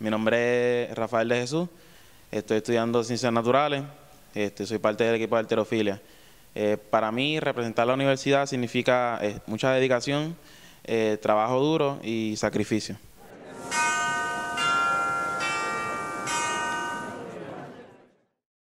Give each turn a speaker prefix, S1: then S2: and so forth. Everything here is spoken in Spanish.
S1: Mi nombre es Rafael de Jesús, estoy estudiando Ciencias Naturales, este, soy parte del equipo de Arterofilia. Eh, para mí, representar la universidad significa eh, mucha dedicación, eh, trabajo duro y sacrificio.